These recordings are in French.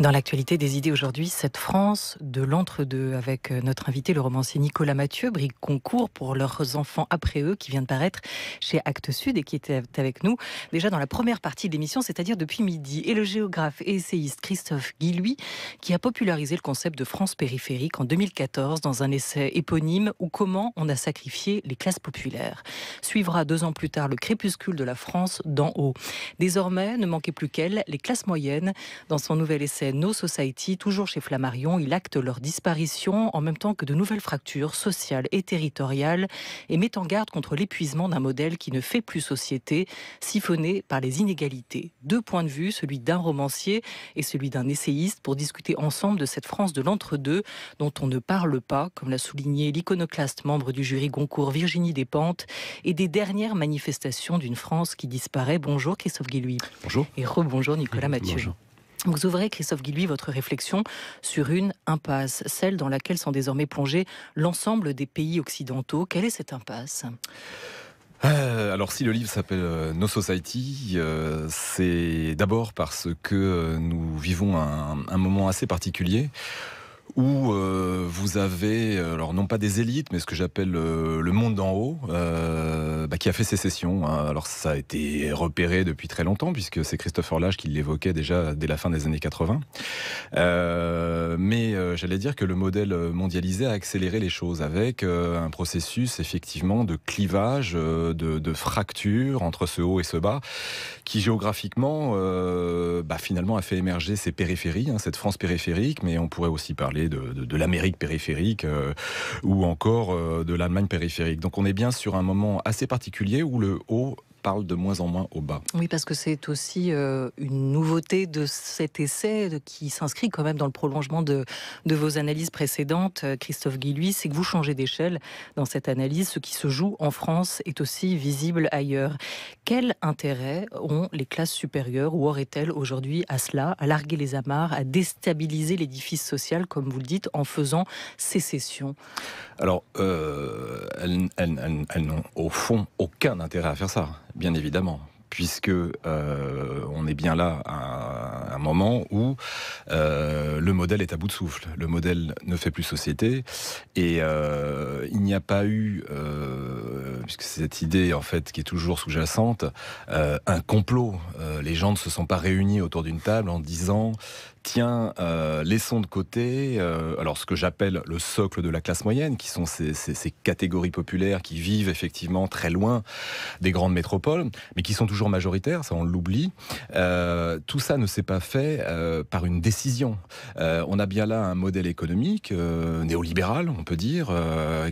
Dans l'actualité des idées aujourd'hui, cette France de l'entre-deux avec euh, notre invité, le romancier Nicolas Mathieu, brigue concours pour leurs enfants après eux, qui vient de paraître chez Actes Sud et qui était avec nous déjà dans la première partie de l'émission, c'est-à-dire depuis midi. Et le géographe et essayiste Christophe Guilluy, qui a popularisé le concept de France périphérique en 2014 dans un essai éponyme où comment on a sacrifié les classes populaires. Suivra deux ans plus tard le crépuscule de la France d'en haut. Désormais, ne manquait plus qu'elle, les classes moyennes, dans son nouvel essai No Society, toujours chez Flammarion. Il acte leur disparition en même temps que de nouvelles fractures sociales et territoriales et met en garde contre l'épuisement d'un modèle qui ne fait plus société, siphonné par les inégalités. Deux points de vue, celui d'un romancier et celui d'un essayiste, pour discuter ensemble de cette France de l'entre-deux dont on ne parle pas, comme l'a souligné l'iconoclaste membre du jury Goncourt Virginie Despentes, et des dernières manifestations d'une France qui disparaît. Bonjour Christophe Guillouis. Bonjour. Et rebonjour Nicolas Mathieu. Vous ouvrez, Christophe Guilly, votre réflexion sur une impasse, celle dans laquelle sont désormais plongés l'ensemble des pays occidentaux. Quelle est cette impasse euh, alors si le livre s'appelle euh, No Society, euh, c'est d'abord parce que nous vivons un moment assez particulier où euh, vous avez, euh, alors non pas des élites, mais ce que j'appelle euh, le monde d'en haut, bah, qui a fait sécession. Hein. Alors ça a été repéré depuis très longtemps, puisque c'est Christopher Lage qui l'évoquait déjà dès la fin des années 80. mais j'allais dire que le modèle mondialisé a accéléré les choses avec un processus effectivement de clivage, de, fracture entre ce haut et ce bas, qui géographiquement, bah, finalement, a fait émerger ces périphéries, hein, cette France périphérique, mais on pourrait aussi parler de, l'Amérique périphérique euh, ou encore euh, de l'Allemagne périphérique. Donc on est bien sur un moment assez particulier où le haut parle de moins en moins au bas. Oui, parce que c'est aussi euh, une nouveauté de cet essai euh, qui s'inscrit quand même dans le prolongement de, de vos analyses précédentes, euh, Christophe Guillouis, c'est que vous changez d'échelle dans cette analyse. Ce qui se joue en France est aussi visible ailleurs. Quel intérêt ont les classes supérieures ou auraient-elles aujourd'hui à cela, à larguer les amarres, à déstabiliser l'édifice social, comme vous le dites, en faisant sécession Alors, elles n'ont au fond aucun intérêt à faire ça bien évidemment puisque euh, on est bien là à un, moment où euh, le modèle est à bout de souffle. Le modèle ne fait plus société et euh, il n'y a pas eu, puisque cette idée en fait qui est toujours sous-jacente, un complot. les gens ne se sont pas réunis autour d'une table en disant tiens, euh, laissons de côté euh, alors ce que j'appelle le socle de la classe moyenne, qui sont ces, catégories populaires qui vivent effectivement très loin des grandes métropoles, mais qui sont toujours majoritaires, ça on l'oublie. Euh, tout ça ne s'est pas fait par une décision. on a bien là un modèle économique néolibéral, on peut dire,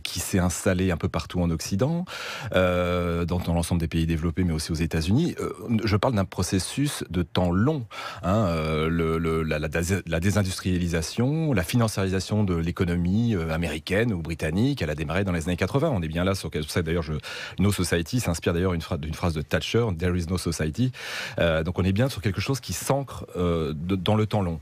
qui s'est installé un peu partout en Occident, dans, l'ensemble des pays développés, mais aussi aux États-Unis. je parle d'un processus de temps long. Hein, la, la, désindustrialisation, la financiarisation de l'économie euh, américaine ou britannique. Elle a démarré dans les années 80. On est bien là sur chose. D'ailleurs, No Society s'inspire d'ailleurs d'une phrase de Thatcher, There is no society. Euh, donc on est bien sur quelque chose qui s'ancre euh, dans le temps long.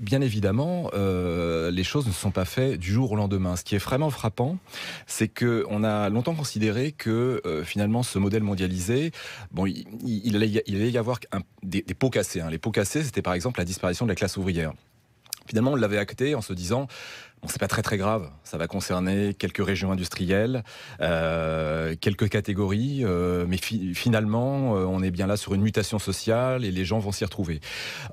bien évidemment, les choses ne sont pas faites du jour au lendemain. Ce qui est vraiment frappant, c'est que on a longtemps considéré que finalement ce modèle mondialisé, bon, il, il, allait, y avoir des, pots cassés. Hein. Les pots cassés, c'était par exemple la disparition de la ouvrière. Finalement, on l'avait acté en se disant c'est pas très très grave. Ça va concerner quelques régions industrielles, euh, quelques catégories, euh, mais finalement, euh, on est bien là sur une mutation sociale et les gens vont s'y retrouver.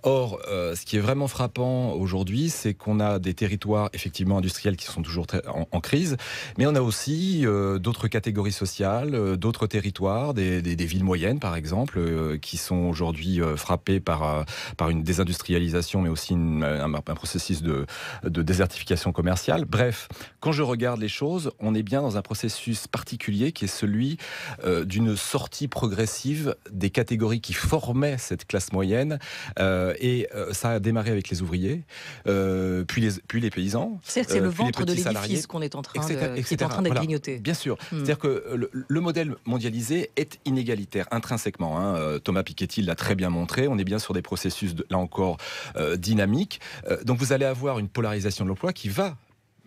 Or, ce qui est vraiment frappant aujourd'hui, c'est qu'on a des territoires effectivement industriels qui sont toujours en, crise, mais on a aussi d'autres catégories sociales, d'autres territoires, des, villes moyennes par exemple, qui sont aujourd'hui frappées par par une désindustrialisation, mais aussi un, processus de, de désertification commercial. Bref, quand je regarde les choses, on est bien dans un processus particulier qui est celui euh, d'une sortie progressive des catégories qui formaient cette classe moyenne. Euh, et euh, ça a démarré avec les ouvriers, puis, les, puis les paysans. C'est le ventre de l'édifice qu'on est en train de, bien sûr. Hmm. C'est-à-dire que le, modèle mondialisé est inégalitaire intrinsèquement. Hein. Thomas Piketty l'a très bien montré. On est bien sur des processus, là encore, dynamiques. donc vous allez avoir une polarisation de l'emploi qui va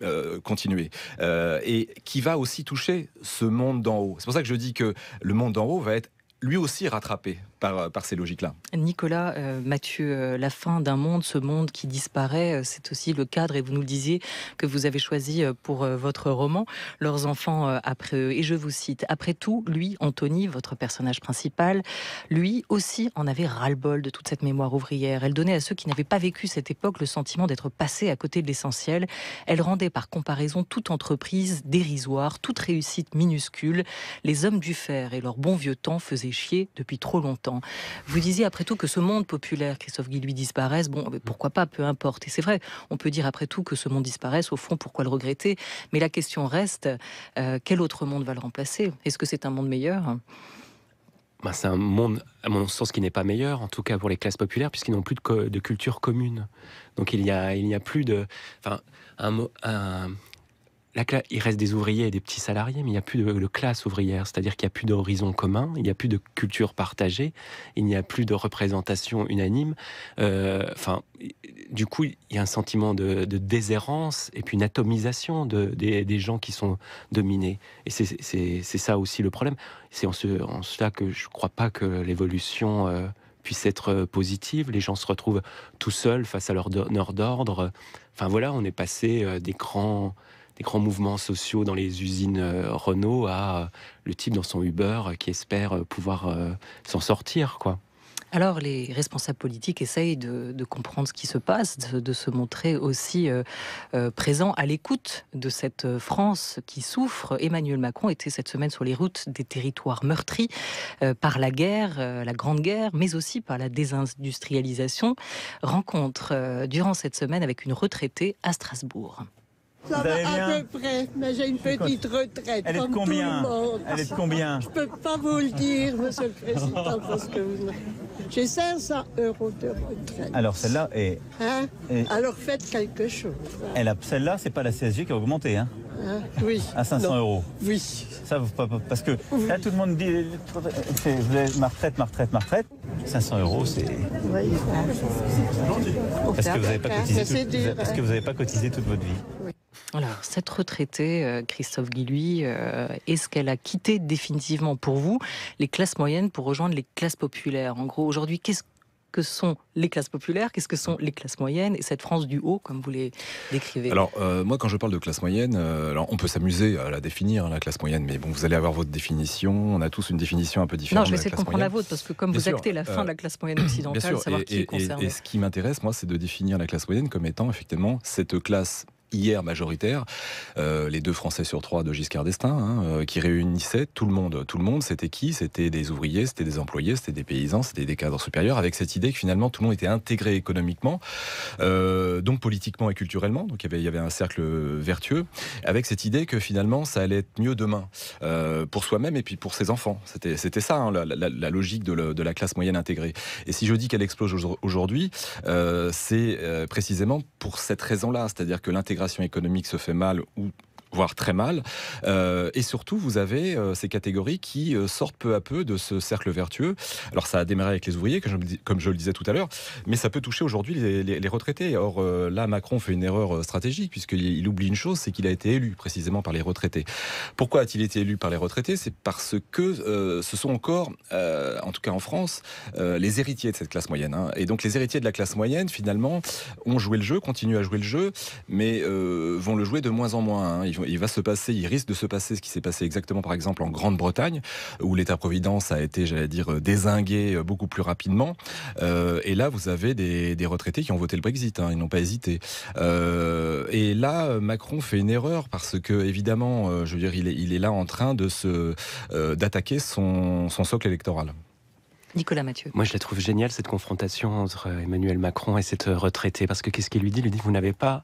euh, continuer euh, et qui va aussi toucher ce monde d'en haut. C'est pour ça que je dis que le monde d'en haut va être lui aussi rattrapé euh, par, ces logiques-là. Nicolas, euh, Mathieu, euh, la fin d'un monde, ce monde qui disparaît, c'est aussi le cadre, et vous nous le disiez, que vous avez choisi pour votre roman, Leurs enfants après eux. Et je vous cite, après tout, lui, Anthony, votre personnage principal, lui aussi en avait ras-le-bol de toute cette mémoire ouvrière. Elle donnait à ceux qui n'avaient pas vécu cette époque le sentiment d'être passés à côté de l'essentiel. Elle rendait par comparaison toute entreprise dérisoire, toute réussite minuscule. Les hommes du fer et leur bon vieux temps faisaient chier depuis trop longtemps. Vous disiez après tout que ce monde populaire, Christophe Guy, lui disparaisse. Bon, pourquoi pas, peu importe. Et c'est vrai, on peut dire après tout que ce monde disparaisse. Au fond, pourquoi le regretter Mais la question reste euh, quel autre monde va le remplacer Est-ce que c'est un monde meilleur ben, c'est un monde, à mon sens, qui n'est pas meilleur, en tout cas pour les classes populaires, puisqu'ils n'ont plus de, culture commune. Donc il n'y a, il n'y a plus de. Enfin, un, un, il reste des ouvriers et des petits salariés, mais il n'y a plus de, classe ouvrière, c'est-à-dire qu'il n'y a plus d'horizon commun, il n'y a plus de culture partagée, il n'y a plus de représentation unanime. Euh, enfin, du coup, il y a un sentiment de, de déshérence et puis une atomisation des, gens qui sont dominés. Et c'est ça aussi le problème. C'est en, ce, cela que je ne crois pas que l'évolution... Euh, puisse être euh, positive. Les gens se retrouvent tout seuls face à leur donneur d'ordre. Enfin voilà, on est passé des grands des grands mouvements sociaux dans les usines euh, Renault à euh, le type dans son Uber euh, qui espère pouvoir s'en sortir, quoi. Alors, les responsables politiques essayent de, comprendre ce qui se passe, de, se montrer aussi présents à l'écoute de cette France qui souffre. Emmanuel Macron était cette semaine sur les routes des territoires meurtris par la guerre, la Grande Guerre, mais aussi par la désindustrialisation. Rencontre durant cette semaine avec une retraitée à Strasbourg. Ça va à peu près, mais j'ai une petite retraite. Elle est de combien Elle est combien Je peux pas vous le dire, monsieur le président, parce que vous... J'ai 500 euros de retraite. Alors celle-là est... Hein Alors faites quelque chose. Elle Celle-là, c'est pas la CSG qui a augmenté. Hein, hein oui. À 500 euros. Oui. Ça, parce que là, tout le monde dit ma retraite, ma retraite, ma retraite. 500 euros, c'est. Oui. Parce que vous n'avez pas, cotisé parce que vous avez pas cotisé toute votre vie. Alors, cette retraitée, euh, Christophe Guilluy, euh, est-ce qu'elle a quitté définitivement pour vous les classes moyennes pour rejoindre les classes populaires En gros, aujourd'hui, qu'est-ce que sont les classes populaires, qu'est-ce que sont les classes moyennes et cette France du haut, comme vous les décrivez Alors, euh, moi, quand je parle de classe moyenne, alors on peut s'amuser à la définir, hein, la classe moyenne, mais bon, vous allez avoir votre définition. On a tous une définition un peu différente. Non, je vais essayer de, comprendre la vôtre, parce que comme vous actez la fin de la classe moyenne occidentale, savoir qui est concerné. et ce qui m'intéresse, moi, c'est de définir la classe moyenne comme étant effectivement cette classe hier majoritaire, euh, les deux Français sur trois de Giscard d'Estaing, hein, euh, qui réunissait tout le monde. Tout le monde, c'était qui C'était des ouvriers, c'était des employés, c'était des paysans, c'était des cadres supérieurs, avec cette idée que finalement tout le monde était intégré économiquement, euh, donc politiquement et culturellement, donc il y, avait, un cercle vertueux, avec cette idée que finalement ça allait être mieux demain, pour soi-même et puis pour ses enfants. C'était ça hein, la, logique de, de, la classe moyenne intégrée. Et si je dis qu'elle explose aujourd'hui, c'est précisément pour cette raison-là, c'est-à-dire que l'intégration économique se fait mal ou voire très mal. Euh, et surtout, vous avez euh, ces catégories qui euh, sortent peu à peu de ce cercle vertueux. Alors, ça a démarré avec les ouvriers, comme je, comme je le disais tout à l'heure, mais ça peut toucher aujourd'hui les, retraités. Or, là, Macron fait une erreur stratégique, puisqu'il oublie une chose, c'est qu'il a été élu précisément par les retraités. Pourquoi a-t-il été élu par les retraités C'est parce que ce sont encore, en tout cas en France, les héritiers de cette classe moyenne. Hein. Et donc, les héritiers de la classe moyenne, finalement, ont joué le jeu, continuent à jouer le jeu, mais vont le jouer de moins en moins. Hein. Ils vont il va se passer, il risque de se passer ce qui s'est passé exactement par exemple en Grande-Bretagne, où l'État-providence a été, j'allais dire, euh, désingué euh, beaucoup plus rapidement. Euh, et là, vous avez des, retraités qui ont voté le Brexit, hein, ils n'ont pas hésité. et là, Macron fait une erreur parce que évidemment, je veux dire, il est, là en train de d'attaquer son, son socle électoral. Nicolas Mathieu. Moi, je la trouve géniale, cette confrontation entre Emmanuel Macron et cette retraitée. Parce que qu'est-ce qu'il lui dit Il lui dit Vous n'avez pas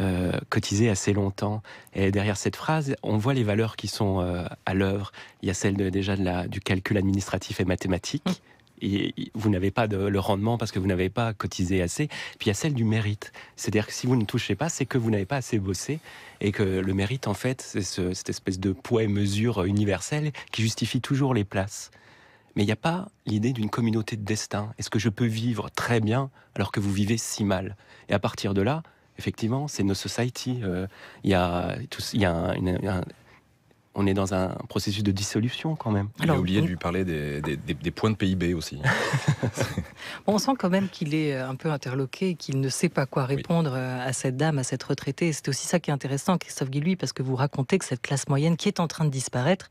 euh, cotiser assez longtemps. Et derrière cette phrase, on voit les valeurs qui sont euh, à l'œuvre. Il y a celle déjà la, du calcul administratif et mathématique. Mm. Et vous n'avez pas le rendement parce que vous n'avez pas cotisé assez. Puis il y a celle du mérite. C'est-à-dire que si vous ne touchez pas, c'est que vous n'avez pas assez bossé. Et que le mérite, en fait, c'est cette espèce de poids et mesure universelle qui justifie toujours les places. Mais il n'y a pas l'idée d'une communauté de destin. Est-ce que je peux vivre très bien alors que vous vivez si mal Et à partir de là, effectivement, c'est nos society. Euh, il y a, on est dans un processus de dissolution quand même. Il a oublié de lui parler des, points de PIB aussi. on sent quand même qu'il est euh, un peu interloqué, qu'il ne sait pas quoi répondre euh, à cette dame, à cette retraitée. C'est aussi ça qui est intéressant, Christophe Guilluy, parce que vous racontez que cette classe moyenne qui est en train de disparaître,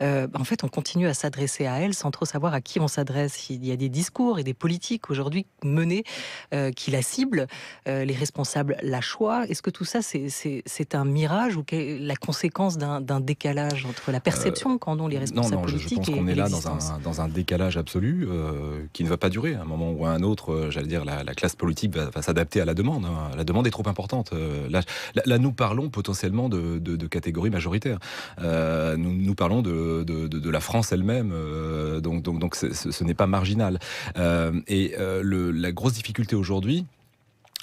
euh, en fait, on continue à s'adresser à elle sans trop savoir à qui on s'adresse. Il y a des discours et des politiques aujourd'hui menées qui la ciblent, les responsables la choix. Est-ce que tout ça, c'est un mirage ou la conséquence d'un décalage entre la perception euh, qu'en ont les responsables politiques non, je, pense qu'on est là dans un, décalage absolu euh, qui ne va pas durer. À un moment ou à un autre, euh, j'allais dire, la, classe politique va, s'adapter à la demande. Hein. La demande est trop importante. Là, là, nous parlons potentiellement de, catégories majoritaires. nous, nous, parlons de, la France elle-même. donc, donc, donc ce n'est pas marginal. et la grosse difficulté aujourd'hui,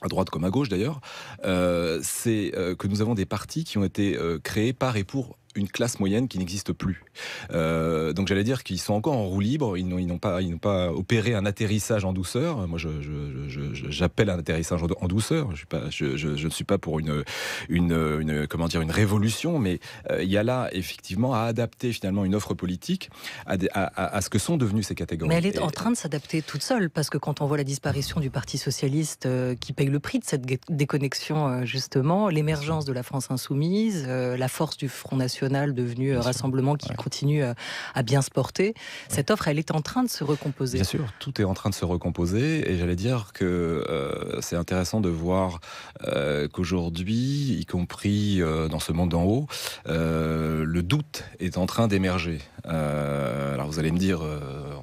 à droite comme à gauche d'ailleurs, c'est que nous avons des partis qui ont été créés par et pour une classe moyenne qui n'existe plus. Euh, donc j'allais dire qu'ils sont encore en roue libre, ils n'ont pas, pas opéré un atterrissage en douceur. Moi, j'appelle je, un atterrissage en douceur. Je, suis pas, je, ne suis pas pour une, une, comment dire, une révolution, mais euh, il y a là effectivement à adapter finalement une offre politique à, ce que sont devenues ces catégories. Mais elle est en train de s'adapter toute seule, parce que quand on voit la disparition du Parti socialiste euh, qui paye le prix de cette déconnexion justement, l'émergence de la France insoumise, la force du Front national devenu euh, Rassemblement qui continue euh, à bien se porter. Cette offre, elle est en train de se recomposer. Bien sûr, tout est en train de se recomposer et j'allais dire que euh, c'est intéressant de voir qu'aujourd'hui, y compris dans ce monde d'en haut, le doute est en train d'émerger. alors vous allez me dire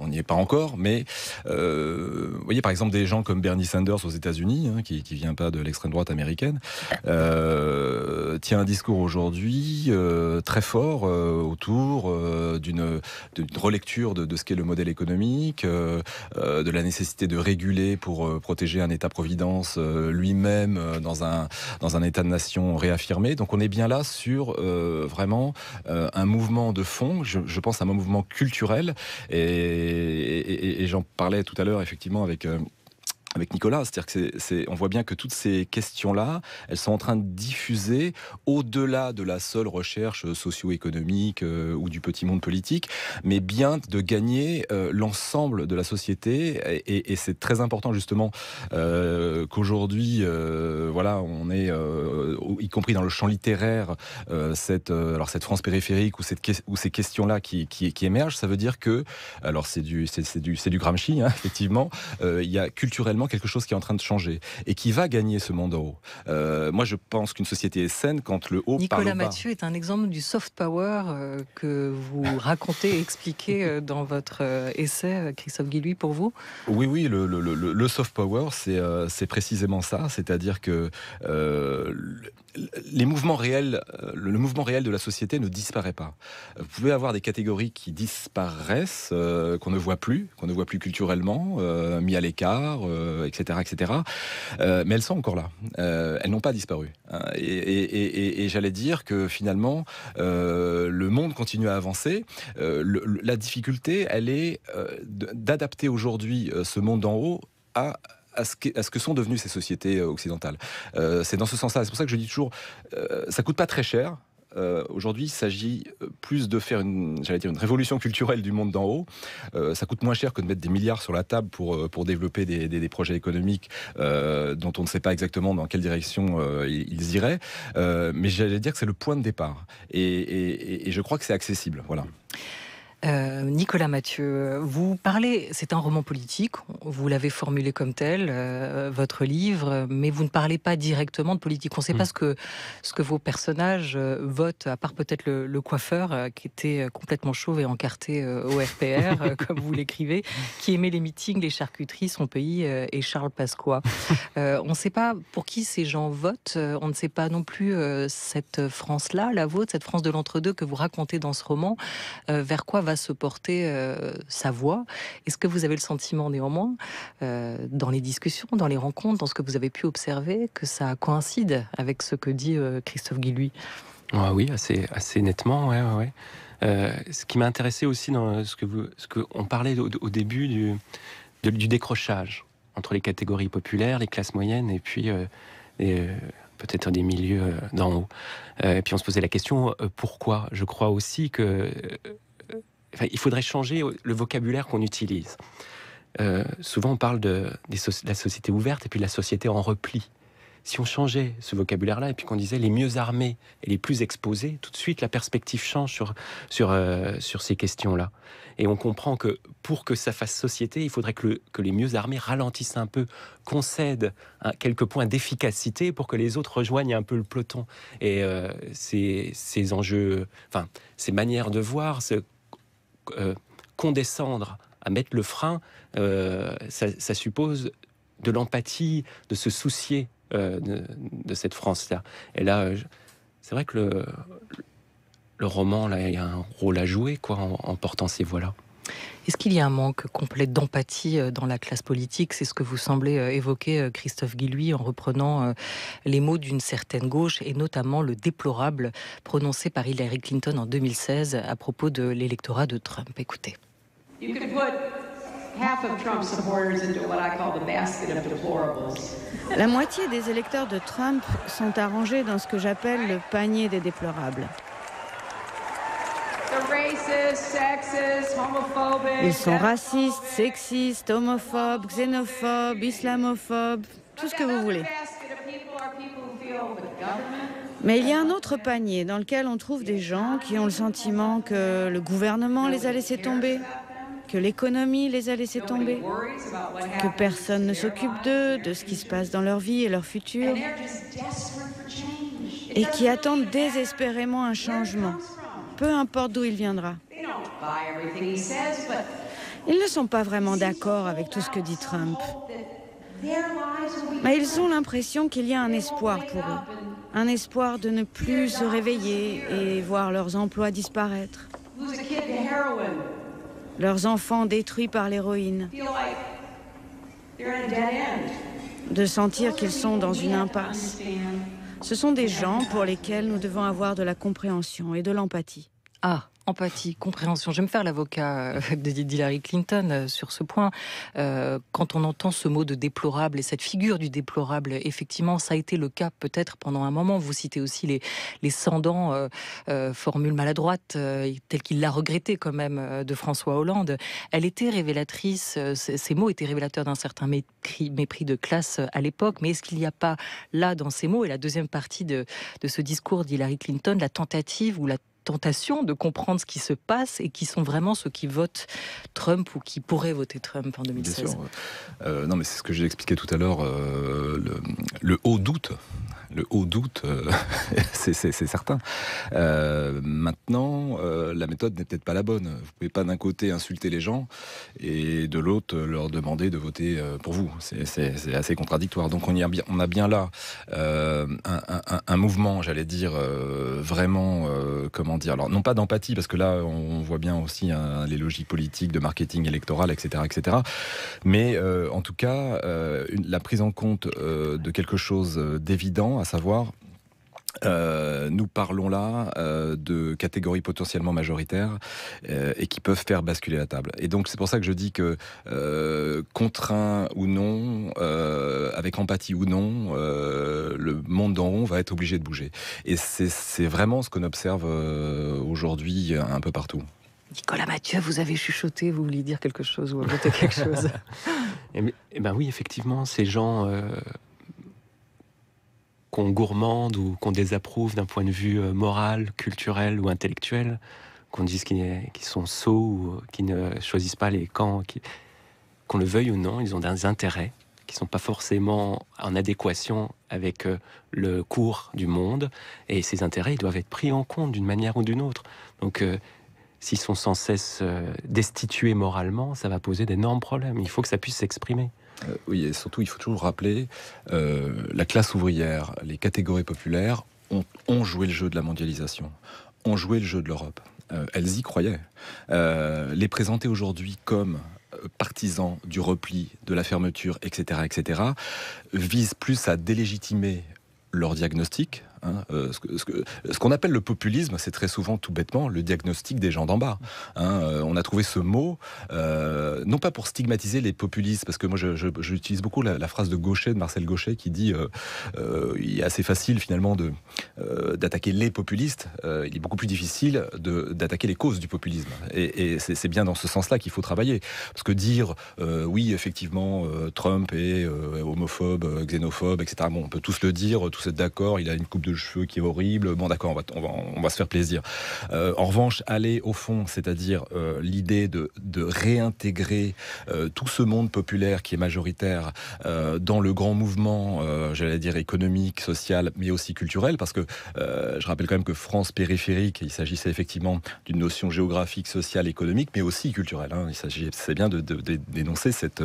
on n'y est pas encore, mais euh, voyez par exemple des gens comme Bernie Sanders aux États-Unis, hein, qui ne vient pas de l'extrême droite américaine, euh, tient un discours aujourd'hui euh, très fort autour d'une relecture de, ce qu'est le modèle économique, de la nécessité de réguler pour protéger un État-providence lui-même dans un, dans un État-nation réaffirmé. Donc on est bien là sur vraiment un mouvement de fond, je, je pense à un mouvement culturel. Et et, j'en parlais tout à l'heure, effectivement, avec euh, avec Nicolas, c'est-à-dire que on voit bien que toutes ces questions-là, elles sont en train de diffuser au-delà de la seule recherche euh, socio-économique euh, ou du petit monde politique, mais bien de gagner euh, l'ensemble de la société. Et, c'est très important justement qu'aujourd'hui, voilà, on est, y compris dans le champ littéraire, cette, alors cette France périphérique ou, cette, ou ces questions-là qui, qui, émergent, ça veut dire que, alors c'est du, c'est, du, c'est du Gramsci, hein, effectivement, il y a culturellement quelque chose qui est en train de changer et qui va gagner ce monde en euh, haut. moi, je pense qu'une société est saine quand le haut Nicolas parle Mathieu est un exemple du soft power euh, que vous racontez et expliquez euh, dans votre essai, Christophe Guilluy, pour vous. Oui, oui, le, le soft power, c'est précisément ça, c'est-à-dire que les mouvements réels, euh, le mouvement réel de la société ne disparaît pas. Vous pouvez avoir des catégories qui disparaissent, euh, qu'on ne voit plus, qu'on ne voit plus culturellement, euh, mis à l'écart, etc., etc. mais elles sont encore là. elles n'ont pas disparu. Hein, et, j'allais dire que finalement, le monde continue à avancer. la difficulté, elle est d'adapter aujourd'hui ce monde d'en haut à à ce, que, sont devenues ces sociétés euh, occidentales. Euh, c'est dans ce sens-là. C'est pour ça que je dis toujours, ça euh, ça coûte pas très cher. Aujourd'hui, il s'agit plus de faire une, j'allais dire, une révolution culturelle du monde d'en haut. ça coûte moins cher que de mettre des milliards sur la table pour, pour développer des, des, projets économiques dont on ne sait pas exactement dans quelle direction ils iraient. mais j'allais dire que c'est le point de départ. Et, et je crois que c'est accessible. Voilà. Euh, Nicolas Mathieu, vous parlez, c'est un roman politique, vous l'avez formulé comme tel, euh, votre livre, mais vous ne parlez pas directement de politique. On ne sait pas hmm. ce que, ce que vos personnages euh, votent, à part peut-être le, coiffeur, qui était complètement chauve et encarté au RPR, comme vous l'écrivez, qui aimait les meetings, les charcuteries, son pays et Charles Pasqua. on ne sait pas pour qui ces gens votent, on ne sait pas non plus cette France-là, la vôtre, cette France de l'entre-deux que vous racontez dans ce roman, vers quoi va se porter euh, sa voix. Est-ce que vous avez le sentiment néanmoins, euh, dans les discussions, dans les rencontres, dans ce que vous avez pu observer, que ça coïncide avec ce que dit euh, Christophe Guilluy ah Oui, assez, assez nettement, ce qui m'a intéressé aussi dans ce que vous, ce que on parlait au, début du, du décrochage entre les catégories populaires, les classes moyennes et puis peut-être des milieux d'en haut. Et puis on se posait la question pourquoi Je crois aussi que il faudrait changer le vocabulaire qu'on utilise. Euh, souvent, on parle de, la société ouverte et puis de la société en repli. Si on changeait ce vocabulaire-là et puis qu'on disait les mieux armés et les plus exposés, tout de suite la perspective change sur, sur, euh, sur ces questions-là. Et on comprend que pour que ça fasse société, il faudrait que, le, que les mieux armés ralentissent un peu, concèdent quelques points d'efficacité pour que les autres rejoignent un peu le peloton. Et euh, ces, ces enjeux, enfin, ces manières de voir, ce euh, condescendre, à mettre le frein, euh, ça, suppose de l'empathie, de se soucier euh, de, cette France-là. Et là, c'est vrai que le, roman, là, il a un rôle à jouer quoi, en portant ces voix-là. Est-ce qu'il y a un manque complet d'empathie euh, dans la classe politique C'est ce que vous semblez euh, évoquer, euh, Christophe Guilluy, en reprenant les mots d'une certaine gauche et notamment le déplorable prononcé par Hillary Clinton en 2016 à propos de l'électorat de Trump. Écoutez. La moitié des électeurs de Trump sont arrangés dans ce que j'appelle le panier des déplorables. Ils sont racistes, sexistes, homophobes, xénophobes, islamophobes, tout ce que vous voulez. Mais il y a un autre panier dans lequel on trouve des gens qui ont le sentiment que le gouvernement les a laissés tomber, que l'économie les a laissés tomber, que personne ne s'occupe d'eux, de ce qui se passe dans leur vie et leur futur, et qui attendent désespérément un changement peu importe d'où il viendra. Ils ne sont pas vraiment d'accord avec tout ce que dit Trump. Mais ils ont l'impression qu'il y a un espoir pour eux. Un espoir de ne plus se réveiller et voir leurs emplois disparaître. Leurs enfants détruits par l'héroïne. De sentir qu'ils sont dans une impasse. Ce sont des gens pour lesquels nous devons avoir de la compréhension et de l'empathie. Ah, Empathie, compréhension. Je vais me faire l'avocat euh, d'Hillary Clinton euh, sur ce point. Euh, quand on entend ce mot de déplorable et cette figure du déplorable, effectivement, ça a été le cas peut-être pendant un moment. Vous citez aussi les, les formule maladroite, telle qu'il l'a regretté quand même de François Hollande. Elle était révélatrice, ces mots étaient révélateurs d'un certain mépris, de classe à l'époque. Mais est-ce qu'il n'y a pas là dans ces mots et la deuxième partie de, de ce discours d'Hillary Clinton, la tentative ou la tentation de comprendre ce qui se passe et qui sont vraiment ceux qui votent Trump ou qui pourraient voter Trump en 2016. sûr. Euh, non, mais c'est ce que j'ai expliqué tout à l'heure. Euh, le, le, haut doute le haut doute, euh, c'est certain. Euh, maintenant, euh, la méthode n'est peut-être pas la bonne. Vous pouvez pas d'un côté insulter les gens et de l'autre leur demander de voter pour vous. C'est assez contradictoire. Donc on, a, bien, là un, mouvement, j'allais dire, vraiment, comment dire, alors non pas d'empathie, parce que là on voit bien aussi hein, les logiques politiques de marketing électoral, etc. etc. mais en tout cas, la prise en compte de quelque chose d'évident à savoir euh, nous parlons là euh, de catégories potentiellement majoritaires euh, et qui peuvent faire basculer la table. Et donc c'est pour ça que je dis que contraint ou non, avec empathie ou non, le monde d'en haut va être obligé de bouger. Et c'est vraiment ce qu'on observe aujourd'hui un peu partout. Nicolas Mathieu, vous avez chuchoté, vous vouliez dire quelque chose ou ajouter quelque chose Eh, eh bien oui, effectivement, ces gens qu'on gourmande ou qu'on désapprouve d'un point de vue euh, moral, culturel ou intellectuel, qu'on dise qu'ils sont sots ou euh, qu'ils ne choisissent pas les camps, qu'on le veuille ou non, ils ont des intérêts qui sont pas forcément en adéquation avec euh, le cours du monde, et ces intérêts doivent être pris en compte d'une manière ou d'une autre. Donc s'ils sont sans cesse destitués moralement, ça va poser d'énormes problèmes. Il faut que ça puisse s'exprimer. Euh, oui, et surtout, il faut toujours rappeler, euh, la classe ouvrière, les catégories populaires ont, joué le jeu de la mondialisation, ont joué le jeu de l'Europe. Euh, elles y croyaient. les présenter aujourd'hui comme partisans du repli, de la fermeture, etc., etc., vise plus à délégitimer leur diagnostic, Hein, euh, ce qu'on ce ce appelle le populisme, c'est très souvent, tout bêtement, le diagnostic des gens d'en bas. Hein, euh, on a trouvé ce mot, euh, non pas pour stigmatiser les populistes, parce que moi j'utilise beaucoup la, phrase de Gaucher, de Marcel Gaucher, qui dit il est assez facile finalement d'attaquer les populistes, il est beaucoup plus difficile d'attaquer les causes du populisme. Et, et c'est bien dans ce sens-là qu'il faut travailler. Parce que dire oui, effectivement, Trump est homophobe, xénophobe, etc., on peut tous le dire, tous être d'accord, il a une coupe de cheveux qui est horrible. Bon, d'accord, on va, se faire plaisir. Euh, en revanche, aller au fond, c'est-à-dire euh, l'idée de, réintégrer euh, tout ce monde populaire qui est majoritaire dans le grand mouvement, j'allais dire économique, social, mais aussi culturel, parce que je rappelle quand même que France périphérique, il s'agissait effectivement d'une notion géographique, sociale, économique, mais aussi culturelle. Hein. Il c'est bien de, dénoncer cette,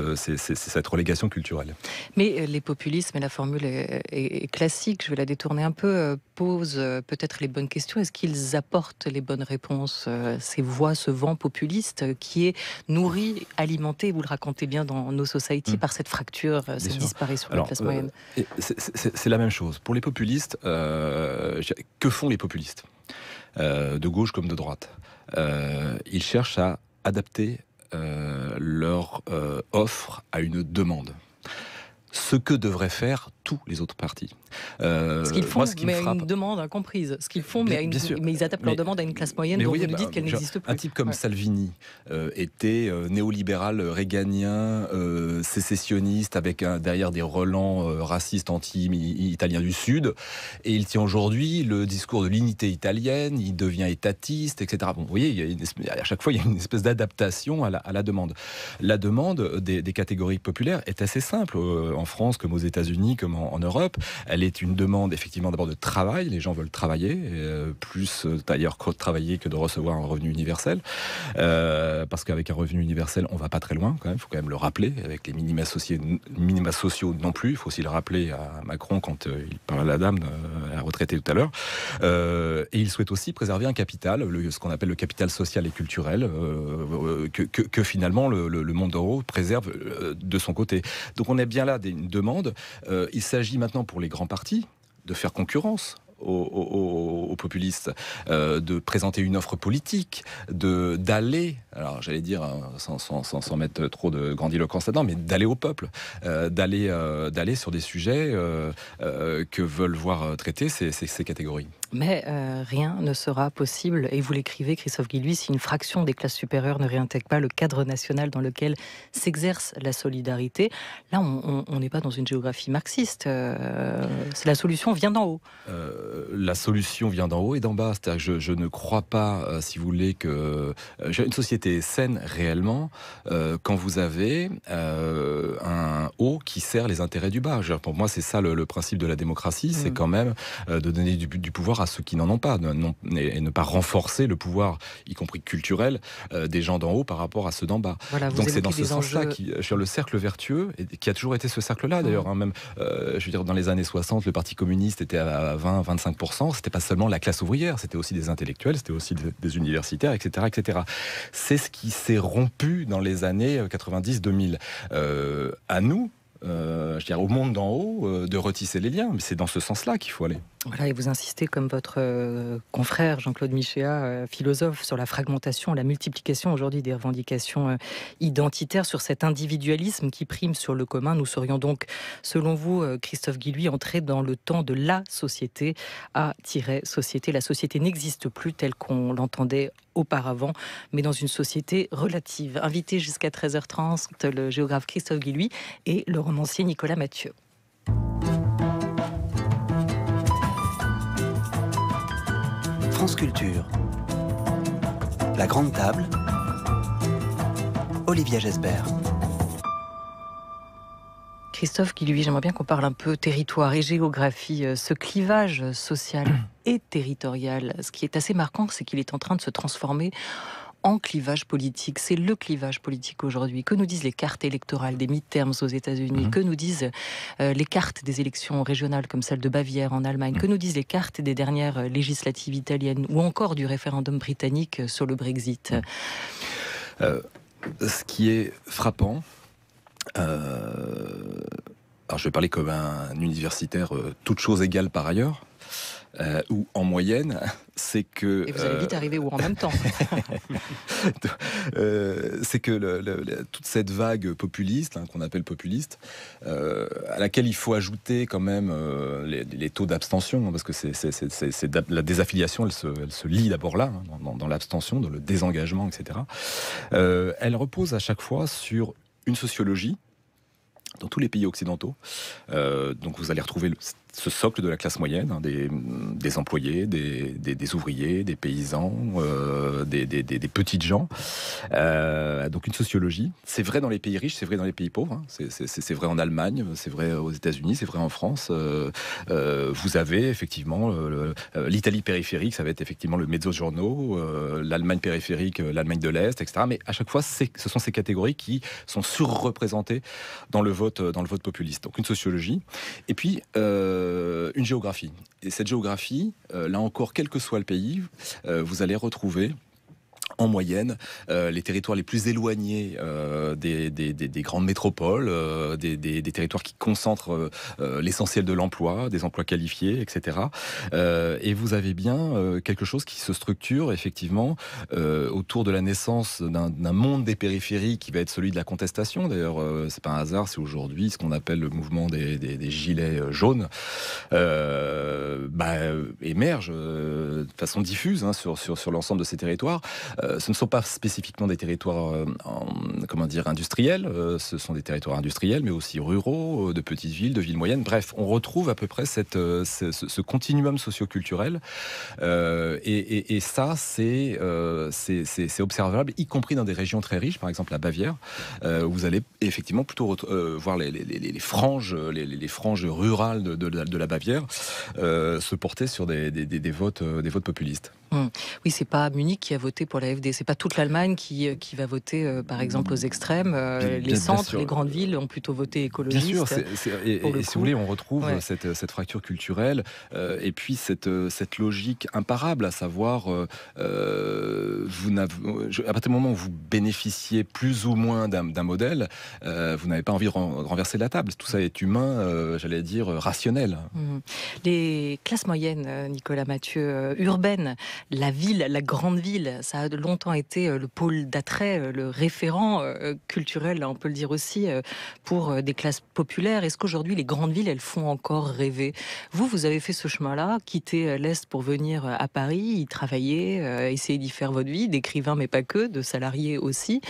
relégation culturelle. Mais les populismes, la formule est classique, je vais la détourner un peu euh, posent euh, peut-être les bonnes questions Est-ce qu'ils apportent les bonnes réponses euh, Ces voix, ce vent populiste qui est nourri, alimenté, vous le racontez bien dans nos Sociétés mm. par cette fracture, cette disparition de la classe moyenne. C'est la même chose. Pour les populistes, que font les populistes De gauche comme de droite Ils cherchent à adapter leur offre à une demande ce que devraient faire tous les autres partis. Euh, ce qu'ils font, ce mais une demande incomprise. Ce qu'ils font, mais, ils adaptent leur demande à une classe moyenne dont oui, vous nous bah, dites qu'elle bah, n'existe plus. Un type comme Salvini euh, était euh, néolibéral, réganien, sécessionniste, avec derrière des relents racistes anti-italiens du Sud. Et il tient aujourd'hui le discours de l'unité italienne, il devient étatiste, etc. Bon, vous voyez, à chaque fois, il y a une espèce d'adaptation à, la, demande. La demande des, des catégories populaires est assez simple en France comme aux États-Unis, comme en, Europe. Elle est une demande effectivement d'abord de travail. Les gens veulent travailler, euh, plus euh, d'ailleurs que de travailler que de recevoir un revenu universel. Euh, parce qu'avec un revenu universel, on va pas très loin quand même. Il faut quand même le rappeler. Avec les minima, sociaux non plus. Il faut aussi le rappeler à Macron quand il parle à la dame, à la retraitée tout à l'heure. et il souhaite aussi préserver un capital, ce qu'on appelle le capital social et culturel, que, finalement le, le monde euro préserve de son côté. Donc on est bien là des une demande. Euh, il s'agit maintenant pour les grands partis de faire concurrence aux, populistes, euh, de présenter une offre politique, de d'aller, alors j'allais dire hein, sans, sans, mettre trop de grandiloquence là-dedans, mais d'aller au peuple, euh, d'aller d'aller sur des sujets que veulent voir traiter ces catégories. Mais euh, rien ne sera possible, et vous l'écrivez, Christophe Guilluy, si une fraction des classes supérieures ne réintègre pas le cadre national dans lequel s'exerce la solidarité. Là, on n'est pas dans une géographie marxiste. Euh, la solution vient d'en haut. Euh, la solution vient d'en haut et d'en bas. C'est-à-dire je, je, ne crois pas, si vous voulez, que une société saine réellement quand vous avez un haut qui sert les intérêts du bas. pour moi, c'est ça le, principe de la démocratie, c'est mm. quand même de donner du, du pouvoir à ceux qui n'en ont pas, et, ne pas renforcer le pouvoir, y compris culturel, euh, des gens d'en haut par rapport à ceux d'en bas. Donc c'est dans ce sens-là, enjeux... Euh, sur le cercle vertueux, qui a toujours été ce cercle-là d'ailleurs, hein, même, euh, je veux dire, dans les années 60, le Parti communiste était à 20-25%, c'était pas seulement la classe ouvrière, c'était aussi des intellectuels, c'était aussi des, universitaires, etc. etc. C'est ce qui s'est rompu dans les années 90-2000. à nous, je veux dire, au monde d'en haut, de retisser les liens. Mais c'est dans ce sens-là qu'il faut aller et vous insistez, comme votre euh, confrère Jean-Claude Michéa, euh, philosophe, sur la fragmentation, la multiplication aujourd'hui des revendications euh, identitaires, sur cet individualisme qui prime sur le commun. Nous serions donc, selon vous, Christophe Guilluy, entrés dans le temps de la société, tirer société La société n'existe plus telle qu'on l'entendait auparavant, mais dans une société relative. Invité jusqu'à 13h30, le géographe Christophe Guilluy et le romancier Nicolas Mathieu. La Grande Table. Olivia Jesper. Christophe, qui lui, j'aimerais bien qu'on parle un peu territoire et géographie, euh, ce clivage social et territorial. Ce qui est assez marquant, c'est qu'il est en train de se transformer en clivage politique. C'est le clivage politique aujourd'hui. Que nous disent les cartes électorales des midterms aux États-Unis mhm. Que nous disent euh, les cartes des élections régionales comme celle de Bavière en Allemagne mhm. Que nous disent les cartes des dernières euh, législatives italiennes ou encore du référendum britannique euh, sur le Brexit mhm. Ce qui est frappant, alors je vais parler comme un universitaire, toute chose égales par ailleurs euh, ou en moyenne, c'est que... Et vous allez vite euh, arriver où en même temps. Euh, c'est que toute cette vague populiste, hein, qu'on appelle populiste, à laquelle il faut ajouter quand même les, taux d'abstention, hein, parce que c'est, la désaffiliation, elle se, lie d'abord là, hein, dans, l'abstention, dans le désengagement, etc. elle repose à chaque fois sur une sociologie dans tous les pays occidentaux. donc vous allez retrouver le, ce socle de la classe moyenne, hein, des, employés, des, ouvriers, des paysans, euh, des, petites gens. Euh, donc une sociologie. C'est vrai dans les pays riches, c'est vrai dans les pays pauvres. Hein. C'est vrai en Allemagne, c'est vrai aux États-Unis, c'est vrai en France. Euh, vous avez effectivement l'Italie périphérique, ça va être effectivement le mezzogiorno, l'Allemagne périphérique, l'Allemagne de l'Est, etc. Mais à chaque fois, ce sont ces catégories qui sont surreprésentées dans le vote, dans le vote populiste. Donc une sociologie. Et puis euh, une géographie. Et cette géographie, euh, là encore, quel que soit le pays, euh, vous allez retrouver en moyenne, euh, les territoires les plus éloignés euh, des, grandes métropoles, euh, des, territoires qui concentrent l'essentiel de l'emploi, des emplois qualifiés, etc. et vous avez bien quelque chose qui se structure effectivement autour de la naissance d'un monde des périphéries qui va être celui de la contestation. D'ailleurs, c'est pas un hasard, c'est aujourd'hui ce qu'on appelle le mouvement des, gilets jaunes bah, émerge de façon diffuse hein, sur, sur l'ensemble de ces territoires. Euh, ce ne sont pas spécifiquement des territoires euh, comment dire, industriels, euh, ce sont des territoires industriels, mais aussi ruraux, de petites villes, de villes moyennes. Bref, on retrouve à peu près ce, continuum socioculturel. et, ça, c'est observable, y compris dans des régions très riches, par exemple la Bavière, où vous allez effectivement plutôt voir les, franges, les, franges rurales de, la Bavière se porter sur des votes populistes. Hum. Oui, c'est pas Munich qui a voté pour la FD, c'est pas toute l'Allemagne qui, euh, qui va voter, euh, par exemple, aux extrêmes. Euh, les centres, les grandes villes ont plutôt voté écologiste. Bien sûr, et, si vous voulez, on retrouve cette, fracture culturelle et puis cette, cette logique imparable, à savoir, vous à partir du moment où vous bénéficiez plus ou moins d'un modèle, vous n'avez pas envie de renverser la table. Tout ça est humain, j'allais dire, rationnel. Hum. Les classes moyennes, Nicolas Mathieu, urbaines, la ville, la grande ville. Ça a longtemps été euh, le pôle d'attrait, euh, le référent euh, culturel, on peut le dire aussi, pour des classes populaires. Est-ce qu'aujourd'hui, les grandes villes, elles font encore rêver Vous, vous avez fait ce chemin-là, quitter l'Est pour venir à Paris, y travailler, essayer d'y faire votre vie, d'écrivain, mais pas que, de salarié aussi.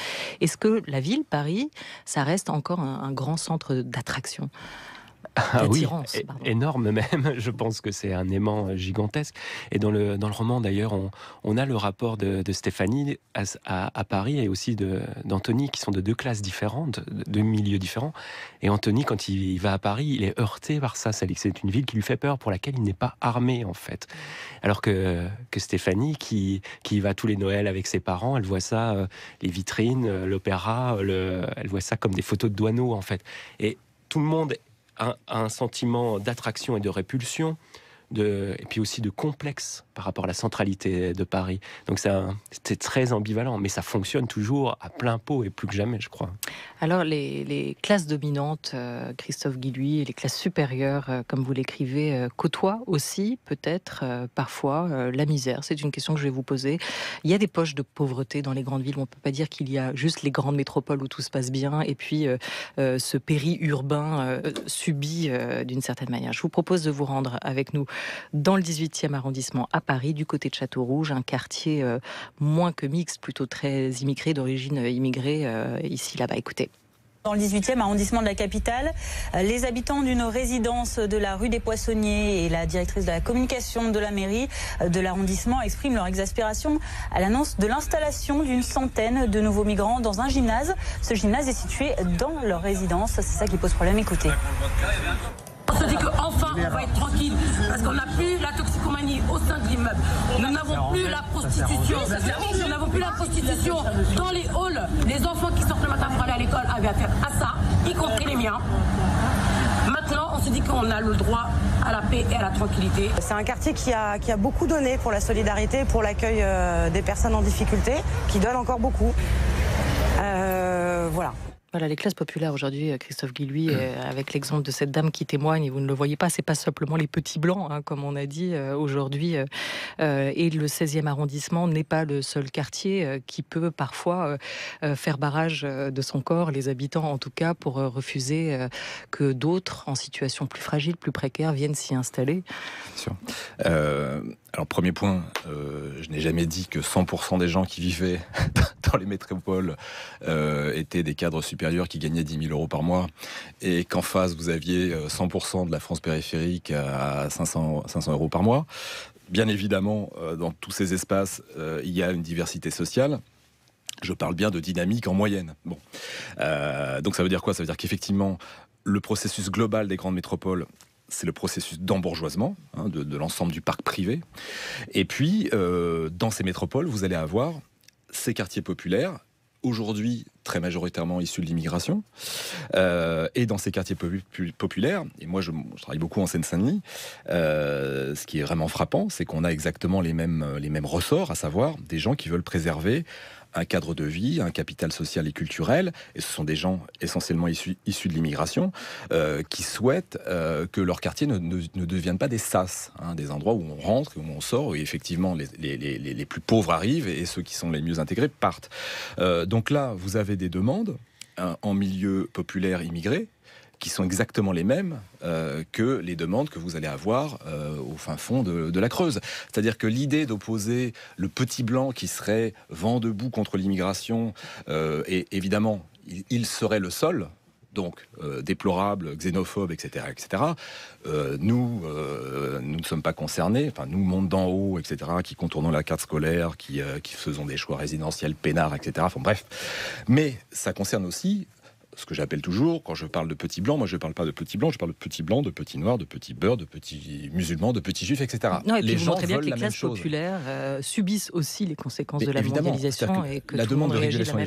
Est-ce que la ville, Paris, ça reste encore un, un grand centre d'attraction ah oui, énorme même. Je pense que c'est un aimant euh, gigantesque. Et dans le, dans le roman, d'ailleurs, on, a le rapport de, Stéphanie à, Paris et aussi d'Anthony, qui sont de deux classes différentes, de milieux différents. Et Anthony, quand il, va à Paris, il est heurté par ça. C'est une ville qui lui fait peur, pour laquelle il n'est pas armé, en fait. Alors que, Stéphanie, qui, qui va tous les Noëls avec ses parents, elle voit ça, euh, les vitrines, euh, l'opéra, elle voit ça comme des photos de douaneaux, en fait. Et tout le monde à, un sentiment d'attraction et de répulsion, de, et puis aussi de complexe par rapport à la centralité de Paris. Donc c'est très ambivalent, mais ça fonctionne toujours à plein pot et plus que jamais, je crois. Alors les, classes dominantes, euh, Christophe Christophe Guilluy, les classes supérieures, euh, comme vous l'écrivez, euh, côtoient aussi peut-être parfois la misère. C'est une question que je vais vous poser. Il y a des poches de pauvreté dans les grandes villes. On ne peut pas dire qu'il y a juste les grandes métropoles où tout se passe bien et puis ce péri-urbain subi d'une certaine manière. Je vous propose de vous rendre avec nous dans le 18e arrondissement à Paris, du côté de Château-Rouge, un quartier euh, moins que mixte, plutôt très immigré, d'origine euh, immigrée, euh, ici, là-bas. Écoutez dans le 18e arrondissement de la capitale. Les habitants d'une résidence de la rue des Poissonniers et la directrice de la communication de la mairie de l'arrondissement expriment leur exaspération à l'annonce de l'installation d'une centaine de nouveaux migrants dans un gymnase. Ce gymnase est situé dans leur résidence. C'est ça qui pose problème. Écoutez. On se dit qu'enfin, on va être tranquille, parce qu'on n'a plus la toxicomanie au sein de l'immeuble. Nous n'avons plus la prostitution. Nous n'avons plus la prostitution dans les halls. Les enfants qui sortent le matin pour aller à l'école avaient affaire à ça, y compris les miens. Maintenant, on se dit qu'on a le droit à la paix et à la tranquillité. C'est un quartier qui a, beaucoup donné pour la solidarité, pour l'accueil euh, des personnes en difficulté, qui donne encore beaucoup. Euh, voilà les classes populaires aujourd'hui, euh, Christophe Guillouis, mmh. euh, avec l'exemple de cette dame qui témoigne, et vous ne le voyez pas, c'est pas simplement les petits blancs, hein, comme on a dit euh, aujourd'hui. et le 16e arrondissement n'est pas le seul quartier qui peut parfois faire barrage de son corps, les habitants en tout cas, pour refuser que d'autres en situation plus fragile, plus précaire, viennent s'y installer. alors, premier point, je n'ai jamais dit que 100% des gens qui vivaient dans les métropoles étaient des cadres supérieurs qui gagnait 10 000 euros par mois et qu'en face vous aviez 100% euh, de la France périphérique à 500, 500 euros par mois. Bien évidemment, euh, dans tous ces espaces, euh, il y a une diversité sociale. Je parle bien de dynamique en moyenne. Bon. donc ça veut dire quoi Ça veut dire qu'effectivement, le processus global des grandes métropoles c'est le processus d'embourgeoisement hein, de, l'ensemble du parc privé. Et puis, dans ces métropoles, vous allez avoir ces quartiers populaires aujourd'hui très majoritairement issus de l'immigration, euh, et dans ces quartiers populaires, et moi je, travaille beaucoup en Seine-Saint-Denis, euh, ce qui est vraiment frappant, c'est qu'on a exactement les mêmes, les mêmes ressorts, à savoir des gens qui veulent préserver un cadre de vie, un capital social et culturel, et ce sont des gens essentiellement issus, de l'immigration, euh, qui souhaitent euh, que leur quartier ne, ne, devienne pas des sas, hein, des endroits où on rentre où on sort, où effectivement les, plus pauvres arrivent et ceux qui sont les mieux intégrés partent. Euh, donc là, vous avez des demandes hein, en milieu populaire immigré, qui sont exactement les mêmes euh, que les demandes que vous allez avoir euh, au fin fond de, la Creuse. C'est-à-dire que l'idée d'opposer le petit blanc qui serait vent debout contre l'immigration, euh, et évidemment, il, serait le seul, donc déplorable, xénophobe, etc., etc. nous, nous ne sommes pas concernés. Enfin, nous, monde d'en haut, etc., qui contournons la carte scolaire, qui, faisons des choix résidentiels, peinards, etc. Enfin, bref. Mais ça concerne aussi ce que j'appelle toujours, quand je parle de petits blancs, moi je ne parle pas de petits blancs, je parle de petits blancs, de petits noirs, de petits beurs, de petits musulmans, de petits juifs, etc. les gens montrez bien que les classes populaires euh, subissent aussi les conséquences de la mondialisation et que la demande de régulation des,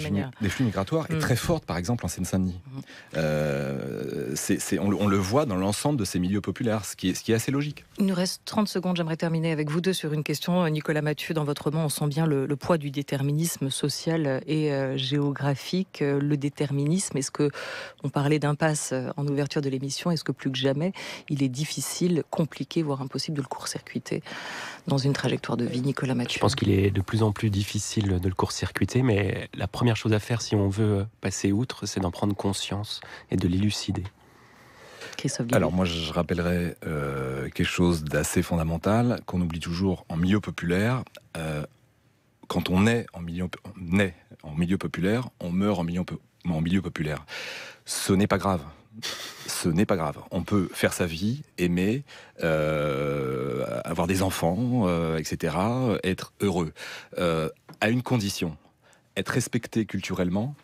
flux, migratoires est mm. très forte, par exemple en Seine-Saint-Denis. Mm. Euh, on, le voit dans l'ensemble de ces milieux populaires, ce qui, est, ce qui est assez logique. Il nous reste 30 secondes, j'aimerais terminer avec vous deux sur une question. Nicolas Mathieu, dans votre roman, on sent bien le, poids du déterminisme social et euh, géographique, le déterminisme. Est-ce on parlait d'impasse euh, en ouverture de l'émission, est-ce que plus que jamais, il est difficile, compliqué, voire impossible de le court-circuiter dans une trajectoire de vie, Nicolas Mathieu Je pense qu'il est de plus en plus difficile de le court-circuiter, mais la première chose à faire si on veut passer outre, c'est d'en prendre conscience et de l'élucider. Alors moi je rappellerai euh, quelque chose d'assez fondamental qu'on oublie toujours en milieu populaire. Euh, quand on naît en milieu, en milieu populaire, on meurt en milieu, en milieu populaire. Ce n'est pas grave. Ce n'est pas grave. On peut faire sa vie, aimer, euh, avoir des enfants, euh, etc., être heureux. Euh, à une condition, être respecté culturellement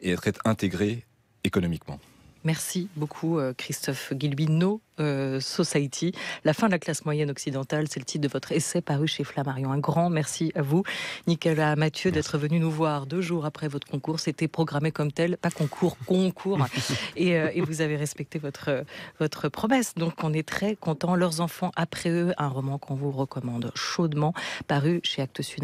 et être intégré économiquement. Merci beaucoup euh, Christophe Guilbino, euh, Society. La fin de la classe moyenne occidentale, c'est le titre de votre essai paru chez Flammarion. Un grand merci à vous, Nicolas Mathieu, d'être venu nous voir deux jours après votre concours. C'était programmé comme tel, pas concours, concours. et, euh, et, vous avez respecté votre, votre promesse. Donc on est très contents. Leurs enfants après eux, un roman qu'on vous recommande chaudement, paru chez Actes Sud.